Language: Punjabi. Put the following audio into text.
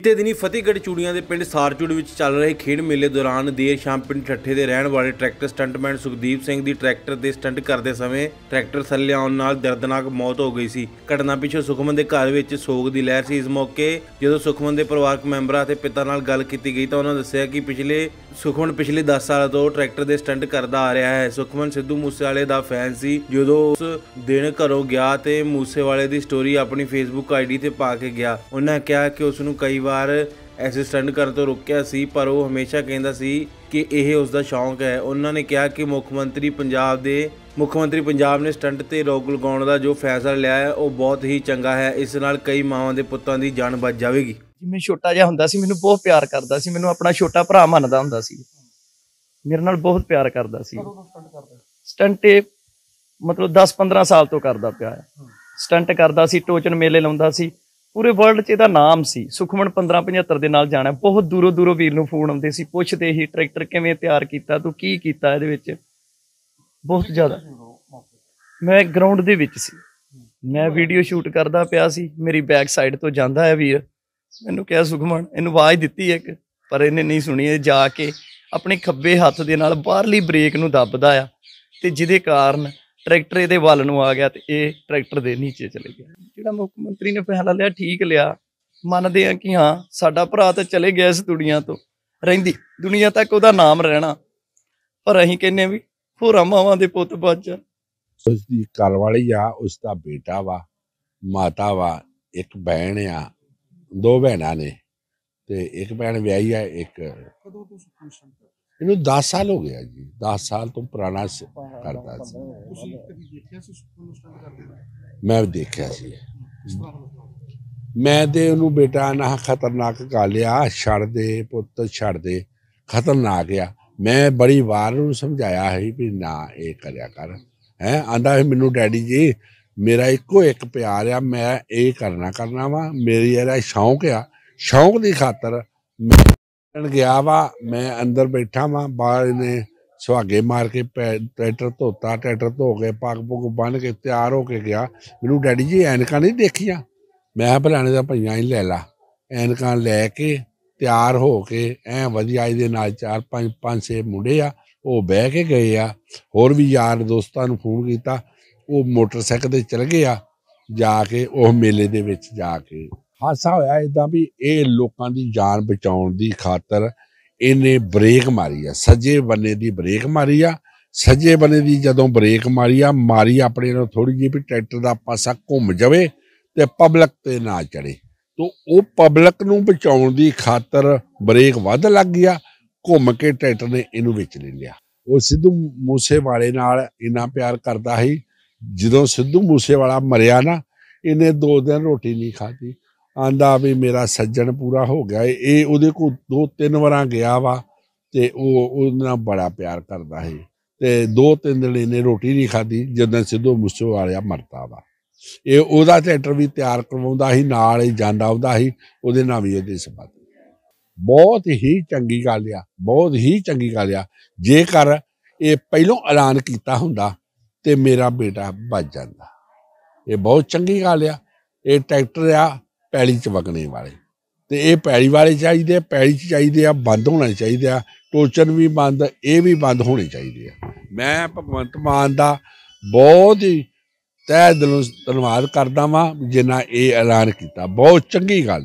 ਇਤੇ ਦਿਨੀ ਫਤਿਹਗੜ੍ਹ ਚੂੜੀਆਂ ਦੇ ਪਿੰਡ ਸਾਰਚੂੜ ਵਿੱਚ ਚੱਲ ਰਹੇ ਖੇਡ ਮੇਲੇ ਦੌਰਾਨ ਦੇਰ ਸ਼ਾਮ ਪਿੰਡ ਠੱਠੇ ਦੇ ਰਹਿਣ ਵਾਲੇ ਟਰੈਕਟਰ ਸਟੰਟਮੈਨ ਸੁਖਦੀਪ ਸਿੰਘ ਦੀ ਟਰੈਕਟਰ ਦੇ ਸਟੰਟ ਕਰਦੇ ਸਮੇਂ ਟਰੈਕਟਰ ਥੱਲੇ ਆਉਣ ਨਾਲ ਦਰਦਨਾਕ ਮੌਤ ਹੋ ਗਈ ਸੀ ਘਟਨਾ ਪਿੱਛੋਂ ਸੁਖਮਨ ਦੇ ਘਰ ਵਿੱਚ ਸੋਗ ਦੀ ਲਹਿਰ ਸੀ ਇਸ ਮੌਕੇ ਜਦੋਂ ਸੁਖਮਨ ਦੇ ਪਰਿਵਾਰਕ ਮੈਂਬਰਾਂ ਅਤੇ ਪਿਤਾ ਨਾਲ ਗੱਲ ਕੀਤੀ ਗਈ ਤਾਂ ਉਹਨਾਂ ਦੱਸਿਆ ਕਿ ਪਿਛਲੇ ਸੁਖਮਨ ਪਿਛਲੇ 10 ਸਾਲਾਂ ਤੋਂ ਟਰੈਕਟਰ ਦੇ ਸਟੰਟ ਕਰਦਾ ਆ ਰਿਹਾ ਹੈ ਸੁਖਮਨ ਸਿੱਧੂ ਮੂਸੇਵਾਲੇ ਦਾ ਫੈਨ ਸੀ ਜਦੋਂ ਉਸ ਦਿਨ ਘਰੋਂ ਗਿਆ ਤੇ ਮੂਸੇਵਾਲੇ ਦੀ ਸਟੋਰੀ ਆਪਣੀ ਫੇਸਬੁੱਕ ਆਈਡੀ ਤੇ ਪਾ ਕੇ ਗਿਆ ਉਹਨਾਂ ਕਿਹਾ ਕਿ ਉਸ ਨੂੰ ਕਈ ਵਾਰ ਅਸਿਸਟੈਂਟ ਕਰਨ ਤੋਂ ਰੁਕਿਆ ਸੀ ਪਰ ਉਹ ਹਮੇਸ਼ਾ ਕਹਿੰਦਾ ਸੀ ਕਿ ਇਹ ਉਸ ਦਾ ਸ਼ੌਂਕ ਹੈ ਉਹਨਾਂ ਨੇ ਕਿਹਾ ਕਿ ਮੁੱਖ ਮੰਤਰੀ ਪੰਜਾਬ ਦੇ ਮੁੱਖ ਮੰਤਰੀ ਪੰਜਾਬ ਨੇ ਸਟੰਟ ਤੇ ਰੋਕ ਲਗਾਉਣ ਦਾ ਜੋ ਫੈਸਲਾ ਲਿਆ ਹੈ ਉਹ ਬਹੁਤ ਹੀ ਚੰਗਾ ਹੈ ਇਸ ਨਾਲ ਕਈ ਮਾਵਾਂ ਦੇ ਪੁੱਤਾਂ ਦੀ ਜਾਨ ਬਚ ਜਾਵੇਗੀ ਜਿਵੇਂ ਛੋਟਾ ਜਿਹਾ ਹੁੰਦਾ ਸੀ ਮੈਨੂੰ ਬਹੁਤ ਪਿਆਰ ਕਰਦਾ ਸੀ ਮੈਨੂੰ ਆਪਣਾ ਛੋਟਾ ਭਰਾ ਮੰਨਦਾ ਹੁੰਦਾ ਸੀ ਮੇਰੇ ਨਾਲ ਬਹੁਤ ਪਿਆਰ ਕਰਦਾ ਸੀ ਸਟੰਟ ਮਤਲਬ 10-15 ਸਾਲ ਤੋਂ ਕਰਦਾ ਪਿਆ ਹੈ ਸਟੰਟ ਕਰਦਾ ਸੀ ਟੋਚਨ ਮੇਲੇ ਲਾਉਂਦਾ ਸੀ ਪੂਰੇ ਵਰਲਡ 'ਚ ਇਹਦਾ ਨਾਮ ਸੀ ਸੁਖਮਨ 1575 ਦੇ ਨਾਲ ਜਾਣਾ ਬਹੁਤ ਦੂਰੋਂ ਦੂਰੋਂ ਵੀਰ ਨੂੰ ਫੋਨ ਆਉਂਦੇ ਸੀ ਪੁੱਛਦੇ ਸੀ ਟਰੈਕਟਰ ਕਿਵੇਂ ਤਿਆਰ ਕੀਤਾ ਤੂੰ ਕੀ ਕੀਤਾ ਇਹਦੇ ਵਿੱਚ ਬਹੁਤ ਜ਼ਿਆਦਾ ਮੈਂ ਗਰਾਊਂਡ ਦੇ ਵਿੱਚ ਸੀ ਮੈਂ ਵੀਡੀਓ ਸ਼ੂਟ ਕਰਦਾ ਪਿਆ ਸੀ ਮੇਰੀ ਬੈਕ ਸਾਈਡ ਤੋਂ ਜਾਂਦਾ ਹੈ ਵੀਰ ਮੈਨੂੰ ਕਿਹਾ ਸੁਖਮਨ ਇਹਨੂੰ ਆਵਾਜ਼ ਦਿੱਤੀ ਇੱਕ ਪਰ ਇਹਨੇ ਨਹੀਂ ਸੁਣੀ ਇਹ ਜਾ ਕੇ ਆਪਣੇ ਖੱਬੇ ਹੱਥ ਦੇ ਨਾਲ ਬਾਹਰਲੀ ਬ੍ਰੇਕ ਨੂੰ ਦੱਬਦਾ ਆ ਤੇ ਜਿਹਦੇ ਕਾਰਨ ਟਰੈਕਟਰ ਇਹਦੇ ਵੱਲ ਨੂੰ ਆ ਗਿਆ ਤੇ ਇਹ ਟਰੈਕਟਰ ਦੇ ਨੀਚੇ ਚਲੇ ਗਿਆ ਜਿਹੜਾ ਮੁੱਖ ਮੰਤਰੀ ਨੇ ਫੈਸਲਾ ਲਿਆ ਠੀਕ ਲਿਆ ਮੰਨਦੇ ਆ ਕਿ ਹਾਂ ਸਾਡਾ ਭਰਾ ਤਾਂ ਚਲੇ ਗਿਆ ਇਸ ਦੁਨੀਆ ਤੋਂ ਰਹਿੰਦੀ ਦੁਨੀਆ ਤੱਕ ਉਹਦਾ ਨਾਮ ਰਹਿਣਾ ਪਰ ਅਸੀਂ ਕਹਿੰਨੇ ਵੀ ਹੋਰਾਂ ਮਾਵਾਂ ਦੇ ਪੁੱਤ ਬਚ ਉਸ ਦੀ ਘਰ ਵਾਲੀ ਆ ਉਸ ਦਾ ਬੇਟਾ ਵਾ ਮਾਤਾ ਵਾ ਇੱਕ ਭੈਣ ਆ ਦੋ ਭੈਣਾਂ ਨੇ ਤੇ ਇੱਕ ਭੈਣ ਵਿਆਹੀ ਹੈ ਇੱਕ ਕਦੋਂ ਤੁਸੀਂ ਫੰਕਸ਼ਨ ਇਹਨੂੰ 10 ਸਾਲ ਹੋ ਗਿਆ ਜੀ 10 ਸਾਲ ਤੋਂ ਪੁਰਾਣਾ ਸ- ਕਰਦਾ ਸੀ ਦੇਖਿਆ ਸੀ ਮੈਂ ਦੇਖਿਆ ਸੀ ਮੈਂ ਤੇ ਉਹਨੂੰ ਬੇਟਾ ਨਾ ਖਤਰਨਾਕ ਕਾ ਲਿਆ ਛੱਡ ਦੇ ਪੁੱਤ ਛੱਡ ਦੇ ਖਤਰਨਾਕ ਆ ਮੈਂ ਬੜੀ ਵਾਰ ਨੂੰ ਸਮਝਾਇਆ ਹੈ ਵੀ ਨਾ ਇਹ ਕਰਿਆ ਕਰ ਹੈ ਆਂਦਾ ਮੈਨੂੰ ਡੈਡੀ ਜੀ ਮੇਰਾ ਇੱਕੋ ਇੱਕ ਪਿਆਰ ਆ ਮੈਂ ਇਹ ਕਰਨਾ ਕਰਨਾ ਵਾ ਮੇਰੀ ਇਹਦਾ ਸ਼ੌਂਕ ਆ ਸ਼ੌਂਕ ਦੀ ਖਾਤਰ ਮੈਂ ਗਿਆ ਵਾ ਮੈਂ ਅੰਦਰ ਬੈਠਾ ਵਾ ਬਾਹਰ ਨੇ ਸੁਹਾਗੇ ਮਾਰ ਕੇ ਟਰੈਕਟਰ ਧੋਤਾ ਟਰੈਕਟਰ ਧੋ ਕੇ ਪੱਗ ਪੁਗ ਬੰਨ ਕੇ ਤਿਆਰ ਹੋ ਕੇ ਗਿਆ ਮੈਨੂੰ ਡੈਡੀ ਜੀ ਐਨਕਾਂ ਨਹੀਂ ਦੇਖੀਆਂ ਮੈਂ ਭਲਾਣੇ ਦਾ ਭਈਆਂ ਹੀ ਲੈ ਲਾ ਐਨਕਾਂ ਲੈ ਕੇ ਤਿਆਰ ਹੋ ਕੇ ਐ ਵਧੀਆ ਇਹਦੇ ਨਾਲ ਚਾਰ ਪੰਜ ਪੰਜ ਛੇ ਮੁੰਡੇ ਆ ਉਹ ਬਹਿ ਕੇ ਗਏ ਆ ਹੋਰ ਵੀ ਯਾਰ ਦੋਸਤਾਂ ਨੂੰ ਫੋਨ ਕੀਤਾ ਉਹ ਮੋਟਰਸਾਈਕਲ ਤੇ ਚਲ ਗਏ ਆ ਜਾ ਕੇ ਉਹ ਮੇਲੇ ਦੇ ਵਿੱਚ ਜਾ ਕੇ ਹਾਸਾ ਹੋਇਆ ਇਦਾਂ ਵੀ ਇਹ ਲੋਕਾਂ ਦੀ ਜਾਨ ਬਚਾਉਣ ਦੀ ਖਾਤਰ ਇਹਨੇ ਬ੍ਰੇਕ ਮਾਰੀ ਆ ਸੱਜੇ ਬੰਨੇ ਦੀ ਬ੍ਰੇਕ ਮਾਰੀ ਆ ਸੱਜੇ ਬੰਨੇ ਦੀ ਜਦੋਂ ਬ੍ਰੇਕ ਮਾਰੀ ਆ ਮਾਰੀ ਆਪਣੇ ਨੂੰ ਥੋੜੀ ਜਿਹੀ ਵੀ ਟਰੈਕਟਰ ਦਾ ਪਾਸਾ ਘੁੰਮ ਜਾਵੇ ਤੇ ਪਬਲਿਕ ਤੇ ਨਾ ਚੜੇ ਤੋਂ ਉਹ ਪਬਲਿਕ ਨੂੰ ਬਚਾਉਣ ਦੀ ਖਾਤਰ ਬ੍ਰੇਕ ਵੱਧ ਲੱਗ ਗਿਆ ਘੁੰਮ ਕੇ ਟਰੈਕਟਰ ਨੇ ਇਹਨੂੰ ਵਿੱਚ ਲੈ ਲਿਆ ਉਹ ਸਿੱਧੂ ਮੂਸੇ ਵਾਲੇ ਨਾਲ ਇਨਾ ਪਿਆਰ ਕਰਦਾ ਸੀ ਜਦੋਂ ਸਿੱਧੂ ਮੂਸੇਵਾਲਾ ਮਰਿਆ ਨਾ ਇਹਨੇ ਦੋ ਦਿਨ ਰੋਟੀ ਨਹੀਂ ਖਾਧੀ ਆਂਦਾ ਵੀ ਮੇਰਾ ਸੱਜਣ ਪੂਰਾ ਹੋ ਗਿਆ ਇਹ ਉਹਦੇ ਕੋਲ ਦੋ ਤਿੰਨ ਵਾਰਾਂ ਗਿਆ ਵਾ ਤੇ ਉਹ ਉਹਨਾਂ ਬੜਾ ਪਿਆਰ ਕਰਦਾ ਹੈ ਤੇ ਦੋ ਤਿੰਨ ਦਿਨ ਇਹਨੇ ਰੋਟੀ ਨਹੀਂ ਖਾਧੀ ਜਦੋਂ ਸਿੱਧੂ ਮੂਸੇਵਾਲਾ ਮਰਦਾ ਵਾ ਇਹ ਉਹਦਾ ਟਰੈਕਟਰ ਵੀ ਤਿਆਰ ਕਰਵਾਉਂਦਾ ਸੀ ਨਾਲ ਹੀ ਜਾਂਦਾ ਆਉਂਦਾ ਸੀ ਉਹਦੇ ਨਾਲ ਵੀ ਇਹਦੇ ਸਬੰਧ ਬਹੁਤ ਹੀ ਚੰਗੀ ਗੱਲ ਆ ਬਹੁਤ ਹੀ ਚੰਗੀ ਗੱਲ ਆ ਜੇਕਰ ਇਹ ਪਹਿਲਾਂ ਐਲਾਨ ਕੀਤਾ ਹੁੰਦਾ ਤੇ ਮੇਰਾ ਬੇਟਾ ਭੱਜ ਜਾਂਦਾ ਇਹ ਬਹੁਤ ਚੰਗੀ ਗੱਲ ਆ ਇਹ ਟਰੈਕਟਰ ਆ ਪੈਲੀ ਚ ਵਗਣੇ ਵਾਲੇ ਤੇ ਇਹ ਪੈਲੀ ਵਾਲੇ ਚਾਹੀਦੇ ਪੈਲੀ ਚ ਚਾਹੀਦੇ ਆ ਬੰਦ ਹੋਣਾ ਚਾਹੀਦੇ ਆ ਟੋਚਨ ਵੀ ਬੰਦ ਇਹ ਵੀ ਬੰਦ ਹੋਣੇ ਚਾਹੀਦੇ ਆ ਮੈਂ ਭਗਵੰਤ ਮਾਨ ਦਾ ਬਹੁਤ ਹੀ ਤਹਿ ਦਿਲੋਂ ਧੰਨਵਾਦ ਕਰਦਾ ਵਾਂ ਜਿਨ੍ਹਾਂ ਇਹ ਐਲਾਨ ਕੀਤਾ ਬਹੁਤ ਚੰਗੀ ਗੱਲ